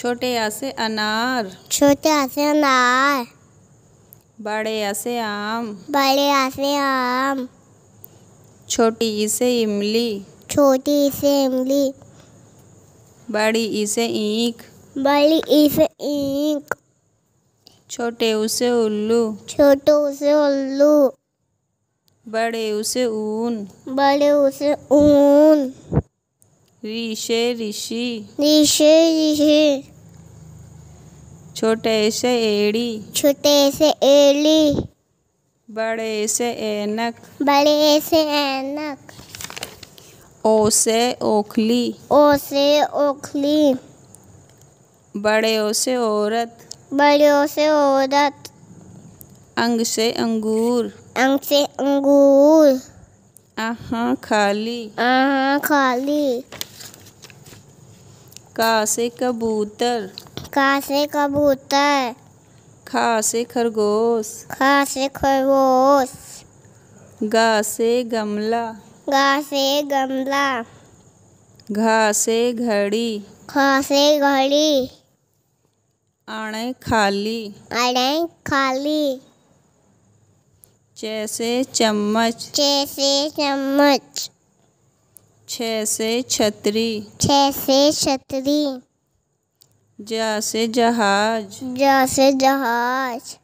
छोटे आ से अनार छोटे आ से अनार बड़े आ से आम बड़े आ से आम छोटी ई से इमली छोटी ई से इमली बड़ी ई से ईख बड़ी ई से ईख छोटे उसे उल्लू छोटे उसे उल्लू बड़े उसे ऊन बड़े उसे ऊन ऋषे ऋषि ऋषे ऋषि छोटे से एड़ी छोटे से एड़ी बड़े से एनक बड़े से एनक ओ से ओखली ओ से ओखली बड़े ओ से औरत बड़े ओ से औरत अंग से अंगूर अंग से अंगूर आहा खाली आहा खाली कासे कबूतर कासे कबूतर खासे खरगोश खासे खरगोश गासे गमला गासे गमला घासे घड़ी घा घड़ी आने खाली आने खाली जैसे चम्मच जैसे चम्मच छः से छतरी छः से छतरी जा से जहाज जा से जहाज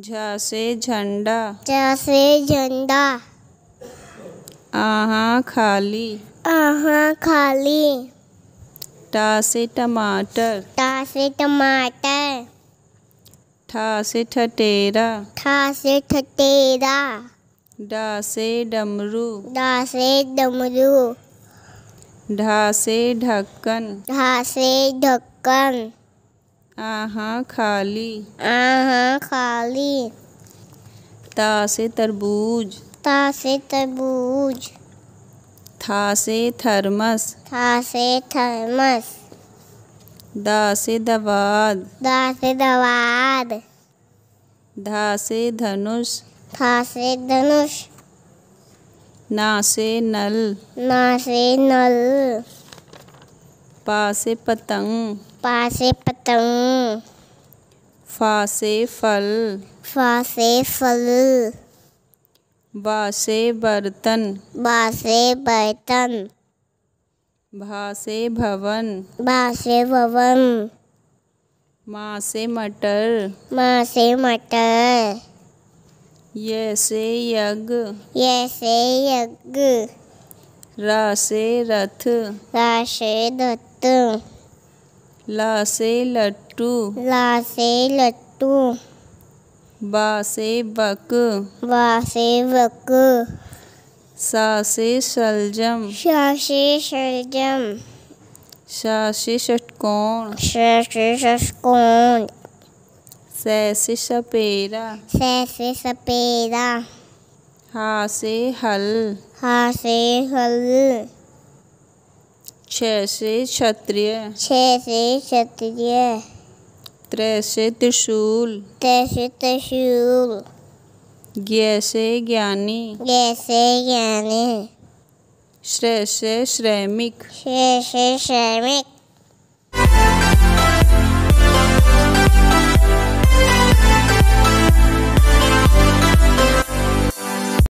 झा से झंडा झा से झंडा आहा खाली आहा खाली टा से टमाटर टा से टमाटर ठा से ठटेरा ठा से ठटेरा डा डमरू डा डमरू ढासे ढक्कन ढासे ढक्कन आहा खाली आहा खाली तासे तरबूज तासे तरबूज थासे थर्मस थासे थर्मस दासे दवाद दासे दवाद धासे धनुष था से धनुष ना से नल ना से नल पा से पतंग पा से पतंग फा से फल फा से फल बा से बर्तन बा से बर्तन भा से भवन भा से भवन माँ से मटर माँ से मटर ये से यज्ञ ये से यज्ञ रा से रथ रा से दत्त ला से लट्टू ला से लट्टू बा से बक बा से बक सा से शलजम शा से शलजम शा से षटकोण शा से षटकोण सै से सपेरा सै से सपेरा हा से हल हा से हल छ से क्षत्रिय छ से क्षत्रिय त्रैसे से त्रिशूल त्रै से त्रिशूल ज्ञ से ज्ञानी ज्ञ से ज्ञानी श्रेय से श्रैमिक श्रेय से श्रैमिक